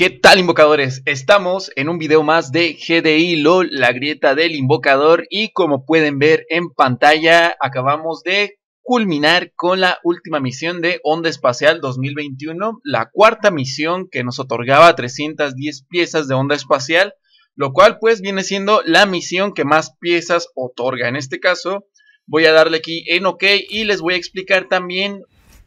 ¿Qué tal invocadores? Estamos en un video más de GDI LOL, la grieta del invocador y como pueden ver en pantalla acabamos de culminar con la última misión de Onda Espacial 2021, la cuarta misión que nos otorgaba 310 piezas de Onda Espacial, lo cual pues viene siendo la misión que más piezas otorga. En este caso voy a darle aquí en OK y les voy a explicar también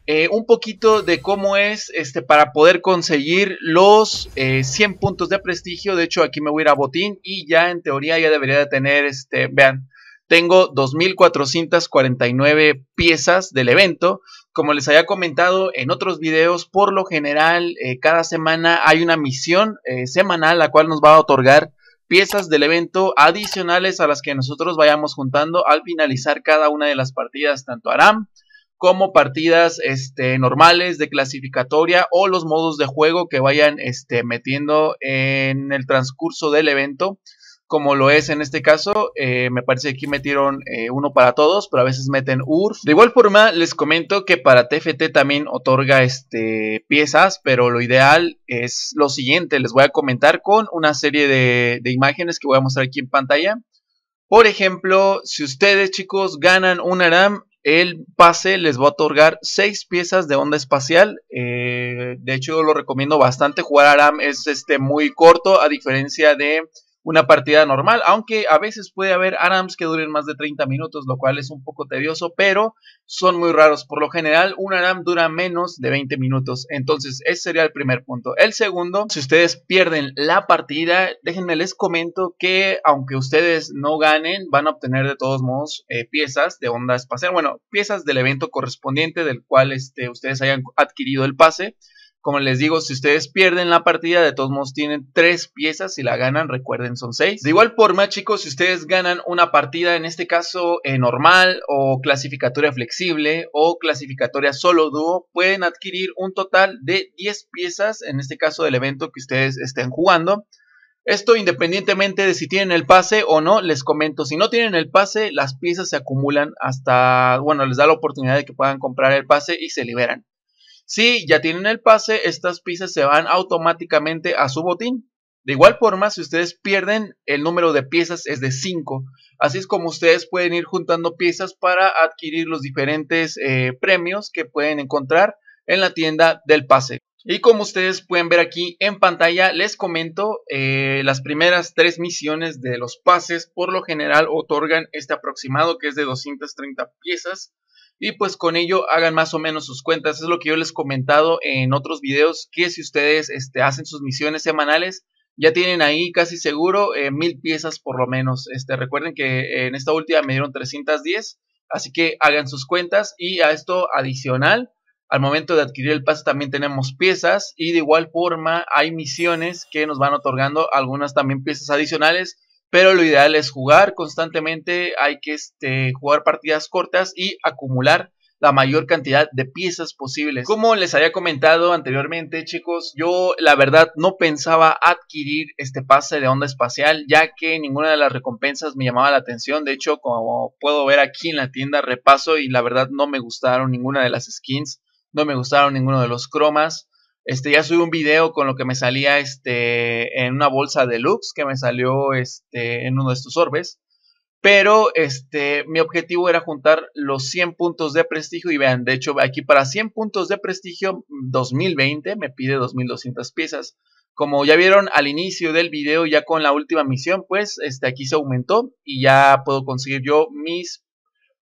eh, un poquito de cómo es este, para poder conseguir los 100 eh, puntos de prestigio. De hecho, aquí me voy a ir a botín y ya en teoría ya debería de tener, este, vean, tengo 2.449 piezas del evento. Como les había comentado en otros videos, por lo general eh, cada semana hay una misión semanal la cual nos va a otorgar piezas del evento adicionales a las que nosotros vayamos juntando al finalizar cada una de las partidas, tanto Aram como partidas este, normales de clasificatoria o los modos de juego que vayan este, metiendo en el transcurso del evento, como lo es en este caso. Eh, me parece que aquí metieron eh, uno para todos, pero a veces meten URF. De igual forma, les comento que para TFT también otorga este, piezas, pero lo ideal es lo siguiente. Les voy a comentar con una serie de, de imágenes que voy a mostrar aquí en pantalla. Por ejemplo, si ustedes chicos ganan un ARAM, el pase les va a otorgar 6 piezas de onda espacial. Eh, de hecho, lo recomiendo bastante. Jugar Aram es este, muy corto, a diferencia de una partida normal, aunque a veces puede haber ARAMs que duren más de 30 minutos, lo cual es un poco tedioso, pero son muy raros. Por lo general, un ARAM dura menos de 20 minutos. Entonces, ese sería el primer punto. El segundo, si ustedes pierden la partida, déjenme les comento que aunque ustedes no ganen, van a obtener de todos modos eh, piezas de onda espacial, bueno, piezas del evento correspondiente del cual este, ustedes hayan adquirido el pase. Como les digo, si ustedes pierden la partida, de todos modos tienen tres piezas. Si la ganan, recuerden, son seis. De igual forma, chicos, si ustedes ganan una partida, en este caso eh, normal o clasificatoria flexible o clasificatoria solo dúo, pueden adquirir un total de 10 piezas, en este caso del evento que ustedes estén jugando. Esto independientemente de si tienen el pase o no, les comento, si no tienen el pase, las piezas se acumulan hasta, bueno, les da la oportunidad de que puedan comprar el pase y se liberan. Si ya tienen el pase, estas piezas se van automáticamente a su botín. De igual forma, si ustedes pierden, el número de piezas es de 5. Así es como ustedes pueden ir juntando piezas para adquirir los diferentes eh, premios que pueden encontrar en la tienda del pase. Y como ustedes pueden ver aquí en pantalla, les comento, eh, las primeras tres misiones de los pases por lo general otorgan este aproximado que es de 230 piezas y pues con ello hagan más o menos sus cuentas. Es lo que yo les he comentado en otros videos, que si ustedes este, hacen sus misiones semanales, ya tienen ahí casi seguro eh, mil piezas por lo menos. Este, recuerden que eh, en esta última me dieron 310, así que hagan sus cuentas y a esto adicional. Al momento de adquirir el pase también tenemos piezas y de igual forma hay misiones que nos van otorgando algunas también piezas adicionales pero lo ideal es jugar constantemente, hay que este, jugar partidas cortas y acumular la mayor cantidad de piezas posibles. Como les había comentado anteriormente, chicos, yo la verdad no pensaba adquirir este pase de onda espacial, ya que ninguna de las recompensas me llamaba la atención. De hecho, como puedo ver aquí en la tienda, repaso y la verdad no me gustaron ninguna de las skins, no me gustaron ninguno de los cromas. Este, ya subí un video con lo que me salía este, en una bolsa de Lux que me salió este, en uno de estos orbes. Pero este, mi objetivo era juntar los 100 puntos de prestigio. Y vean, de hecho, aquí para 100 puntos de prestigio 2020 me pide 2200 piezas. Como ya vieron al inicio del video, ya con la última misión, pues este, aquí se aumentó y ya puedo conseguir yo mis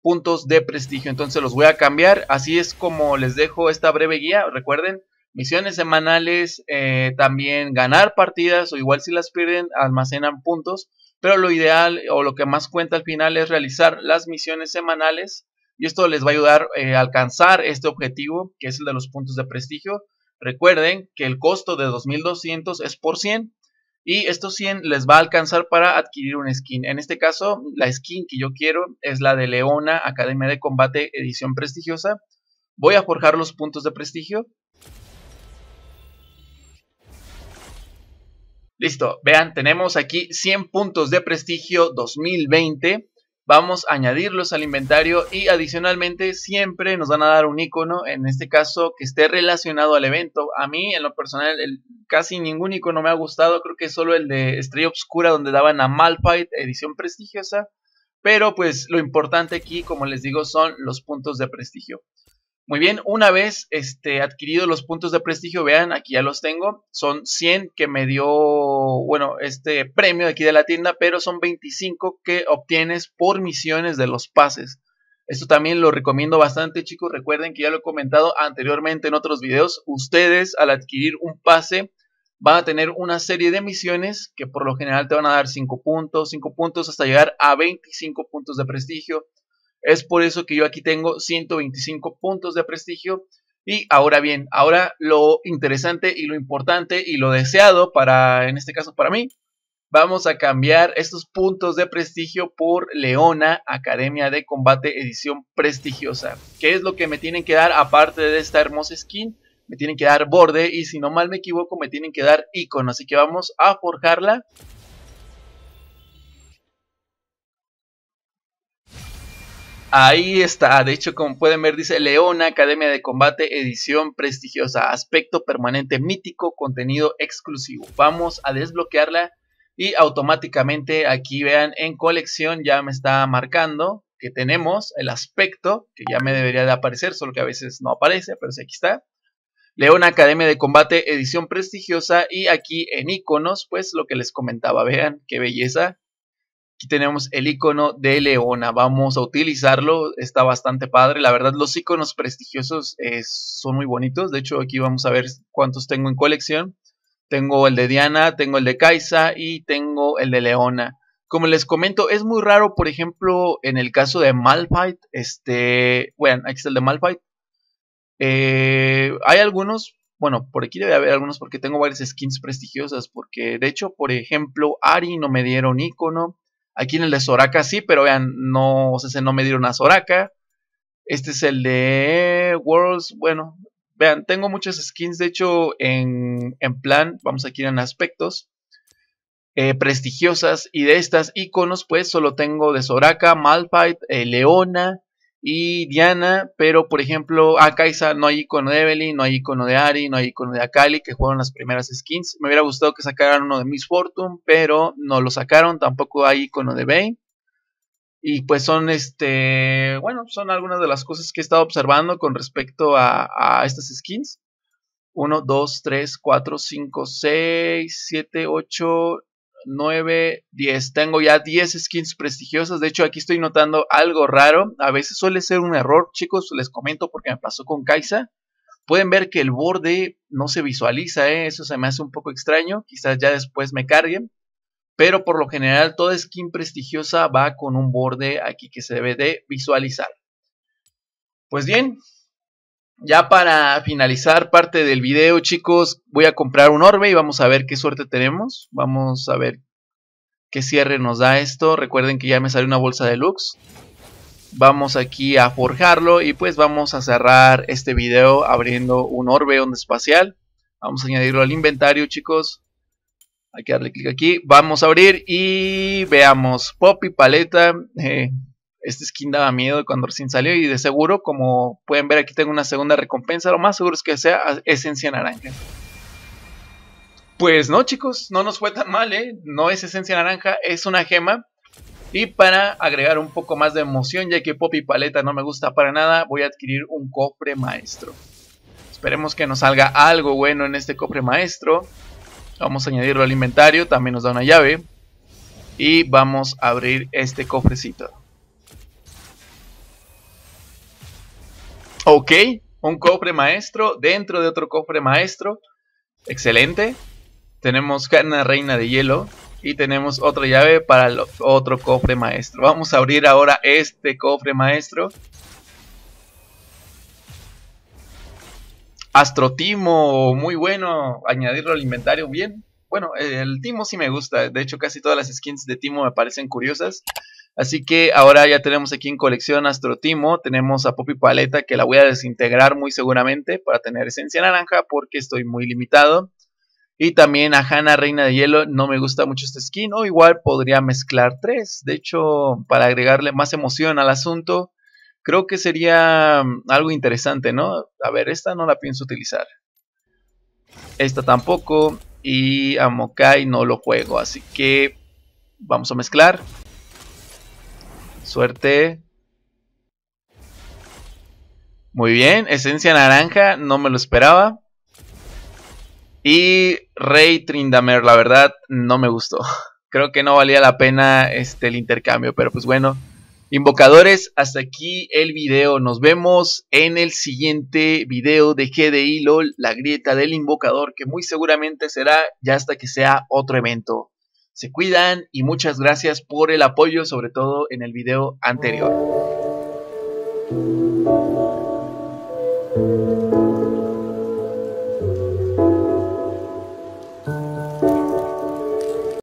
puntos de prestigio. Entonces los voy a cambiar. Así es como les dejo esta breve guía. Recuerden, misiones semanales, eh, también ganar partidas o igual si las pierden almacenan puntos, pero lo ideal o lo que más cuenta al final es realizar las misiones semanales y esto les va a ayudar eh, a alcanzar este objetivo que es el de los puntos de prestigio. Recuerden que el costo de 2200 es por 100 y estos 100 les va a alcanzar para adquirir un skin. En este caso, la skin que yo quiero es la de Leona Academia de Combate Edición Prestigiosa. Voy a forjar los puntos de prestigio Listo, vean, tenemos aquí 100 puntos de prestigio 2020. Vamos a añadirlos al inventario y adicionalmente siempre nos van a dar un icono, en este caso que esté relacionado al evento. A mí en lo personal casi ningún icono me ha gustado, creo que solo el de Estrella Obscura donde daban a Malphite, edición prestigiosa. Pero pues lo importante aquí, como les digo, son los puntos de prestigio. Muy bien, una vez este, adquiridos los puntos de prestigio, vean, aquí ya los tengo, son 100 que me dio, bueno, este premio aquí de la tienda, pero son 25 que obtienes por misiones de los pases. Esto también lo recomiendo bastante, chicos. Recuerden que ya lo he comentado anteriormente en otros videos. Ustedes al adquirir un pase van a tener una serie de misiones que por lo general te van a dar 5 puntos, 5 puntos hasta llegar a 25 puntos de prestigio. Es por eso que yo aquí tengo 125 puntos de prestigio. Y ahora bien, ahora lo interesante y lo importante y lo deseado para, en este caso para mí, vamos a cambiar estos puntos de prestigio por Leona Academia de Combate Edición Prestigiosa. ¿Qué es lo que me tienen que dar aparte de esta hermosa skin? Me tienen que dar borde y si no mal me equivoco me tienen que dar icono. Así que vamos a forjarla Ahí está, de hecho, como pueden ver, dice Leona, Academia de Combate, edición prestigiosa, aspecto permanente mítico, contenido exclusivo. Vamos a desbloquearla y automáticamente aquí vean en colección ya me está marcando que tenemos el aspecto que ya me debería de aparecer, solo que a veces no aparece, pero sí, aquí está. Leona Academia de Combate, edición prestigiosa y aquí en iconos, pues lo que les comentaba, vean qué belleza. Aquí tenemos el icono de Leona. Vamos a utilizarlo. Está bastante padre. La verdad, los iconos prestigiosos eh, son muy bonitos. De hecho, aquí vamos a ver cuántos tengo en colección. Tengo el de Diana, tengo el de Kaisa y tengo el de Leona. Como les comento, es muy raro, por ejemplo, en el caso de Malphite. Este, bueno, aquí está el de Malphite. Eh, hay algunos, bueno, por aquí debe haber algunos porque tengo varias skins prestigiosas. Porque, de hecho, por ejemplo, Ari no me dieron icono. Aquí en el de Soraka sí, pero vean, no, sé sea, no me dieron a Soraka. Este es el de Worlds, bueno, vean, tengo muchas skins, de hecho, en, en plan, vamos a ir en aspectos. Eh, prestigiosas y de estas iconos pues solo tengo de Soraka, Malphite, eh, Leona, y Diana, pero por ejemplo, a ah, Kaisa no hay icono de Evelyn, no hay icono de Ari, no hay icono de Akali, que jugaron las primeras skins. Me hubiera gustado que sacaran uno de Miss Fortune, pero no lo sacaron, tampoco hay icono de Bane. Y pues son este, bueno, son algunas de las cosas que he estado observando con respecto a, a estas skins. 1, 2, 3, 4, 5, 6, 7, 8, 9, 10. Tengo ya 10 skins prestigiosas. De hecho, aquí estoy notando algo raro. A veces suele ser un error, chicos. Les comento porque me pasó con Kaisa. Pueden ver que el borde no se visualiza. ¿eh? Eso se me hace un poco extraño. Quizás ya después me carguen. Pero por lo general, toda skin prestigiosa va con un borde aquí que se debe de visualizar. Pues bien, ya para finalizar parte del video, chicos, voy a comprar un orbe y vamos a ver qué suerte tenemos. Vamos a ver qué cierre nos da esto. Recuerden que ya me salió una bolsa de lux. Vamos aquí a forjarlo y pues vamos a cerrar este video abriendo un orbe onda espacial. Vamos a añadirlo al inventario, chicos. Hay que darle clic aquí. Vamos a abrir y veamos. Poppy, paleta. Eh, este skin daba miedo cuando recién salió y de seguro, como pueden ver aquí tengo una segunda recompensa, lo más seguro es que sea esencia naranja. Pues no chicos, no nos fue tan mal, ¿eh? no es esencia naranja, es una gema. Y para agregar un poco más de emoción, ya que Poppy Paleta no me gusta para nada, voy a adquirir un cofre maestro. Esperemos que nos salga algo bueno en este cofre maestro. Vamos a añadirlo al inventario, también nos da una llave. Y vamos a abrir este cofrecito. Ok, un cofre maestro dentro de otro cofre maestro. Excelente. Tenemos una Reina de Hielo. Y tenemos otra llave para otro cofre maestro. Vamos a abrir ahora este cofre maestro. Astrotimo, muy bueno. Añadirlo al inventario, bien. Bueno, el Timo sí me gusta. De hecho, casi todas las skins de Timo me parecen curiosas. Así que ahora ya tenemos aquí en colección Astrotimo, tenemos a Poppy Paleta que la voy a desintegrar muy seguramente para tener esencia naranja porque estoy muy limitado. Y también a Hannah, Reina de Hielo, no me gusta mucho este skin, o igual podría mezclar tres. De hecho, para agregarle más emoción al asunto, creo que sería mm, algo interesante, ¿no? A ver, esta no la pienso utilizar. Esta tampoco, y a Mokai no lo juego, así que vamos a mezclar. Suerte. Muy bien, esencia naranja, no me lo esperaba. Y Rey Trindamer, la verdad, no me gustó. Creo que no valía la pena este, el intercambio, pero pues bueno. Invocadores, hasta aquí el video. Nos vemos en el siguiente video de GDI LOL, la grieta del invocador, que muy seguramente será ya hasta que sea otro evento se cuidan y muchas gracias por el apoyo, sobre todo en el video anterior.